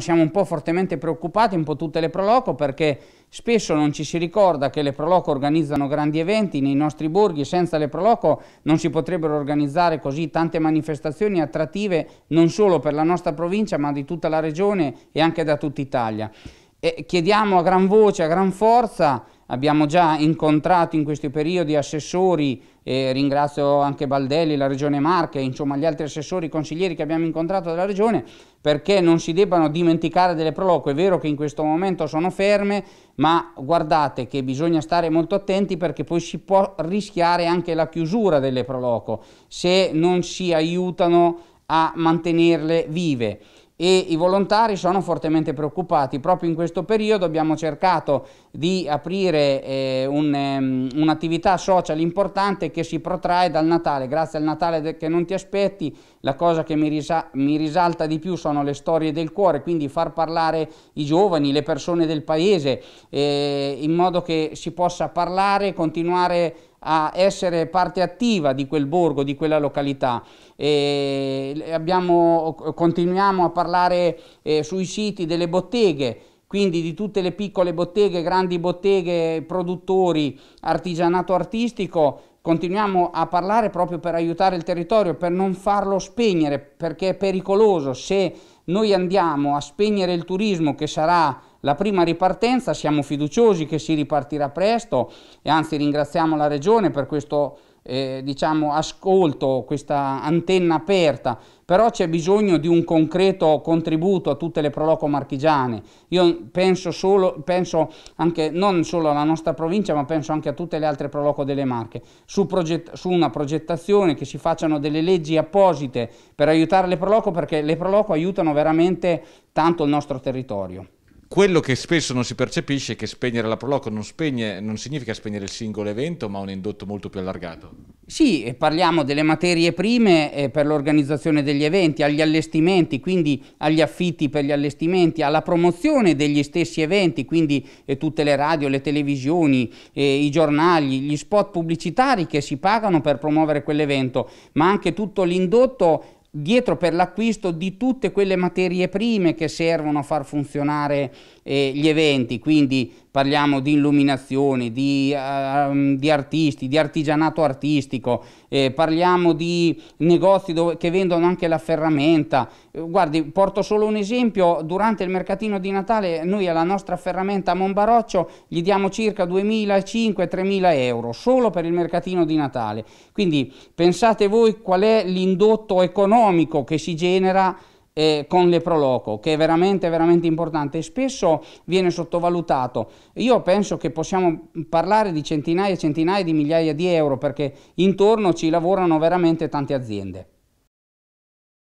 Siamo un po' fortemente preoccupati, un po' tutte le Proloco, perché spesso non ci si ricorda che le Proloco organizzano grandi eventi nei nostri borghi, senza le Proloco non si potrebbero organizzare così tante manifestazioni attrattive non solo per la nostra provincia ma di tutta la regione e anche da tutta Italia. E chiediamo a gran voce, a gran forza, Abbiamo già incontrato in questi periodi assessori, eh, ringrazio anche Baldelli, la Regione Marche, insomma gli altri assessori e consiglieri che abbiamo incontrato della Regione, perché non si debbano dimenticare delle proloco. È vero che in questo momento sono ferme, ma guardate che bisogna stare molto attenti perché poi si può rischiare anche la chiusura delle proloco se non si aiutano a mantenerle vive e i volontari sono fortemente preoccupati. Proprio in questo periodo abbiamo cercato di aprire eh, un, um, un'attività social importante che si protrae dal Natale. Grazie al Natale che non ti aspetti, la cosa che mi, risa- mi risalta di più sono le storie del cuore, quindi far parlare i giovani, le persone del paese, eh, in modo che si possa parlare, continuare a essere parte attiva di quel borgo, di quella località. Abbiamo, continuiamo a parlare eh, sui siti delle botteghe, quindi di tutte le piccole botteghe, grandi botteghe, produttori, artigianato artistico, continuiamo a parlare proprio per aiutare il territorio, per non farlo spegnere, perché è pericoloso. Se noi andiamo a spegnere il turismo che sarà la prima ripartenza, siamo fiduciosi che si ripartirà presto e anzi ringraziamo la Regione per questo eh, diciamo, ascolto, questa antenna aperta, però c'è bisogno di un concreto contributo a tutte le proloco marchigiane. Io penso, solo, penso anche, non solo alla nostra provincia, ma penso anche a tutte le altre proloco delle Marche, su, proget- su una progettazione che si facciano delle leggi apposite per aiutare le proloco, perché le proloco aiutano veramente tanto il nostro territorio quello che spesso non si percepisce è che spegnere la Proloco non, spegne, non significa spegnere il singolo evento, ma un indotto molto più allargato. Sì, parliamo delle materie prime eh, per l'organizzazione degli eventi, agli allestimenti, quindi agli affitti per gli allestimenti, alla promozione degli stessi eventi, quindi eh, tutte le radio, le televisioni, eh, i giornali, gli spot pubblicitari che si pagano per promuovere quell'evento, ma anche tutto l'indotto dietro per l'acquisto di tutte quelle materie prime che servono a far funzionare eh, gli eventi, quindi parliamo di illuminazione, di, uh, di artisti, di artigianato artistico, eh, parliamo di negozi dove, che vendono anche la ferramenta. Eh, guardi, porto solo un esempio, durante il mercatino di Natale noi alla nostra ferramenta a Monbaroccio gli diamo circa 2.500-3.000 euro solo per il mercatino di Natale. Quindi pensate voi qual è l'indotto economico che si genera eh, con le Proloco, che è veramente, veramente importante e spesso viene sottovalutato. Io penso che possiamo parlare di centinaia e centinaia di migliaia di euro perché intorno ci lavorano veramente tante aziende.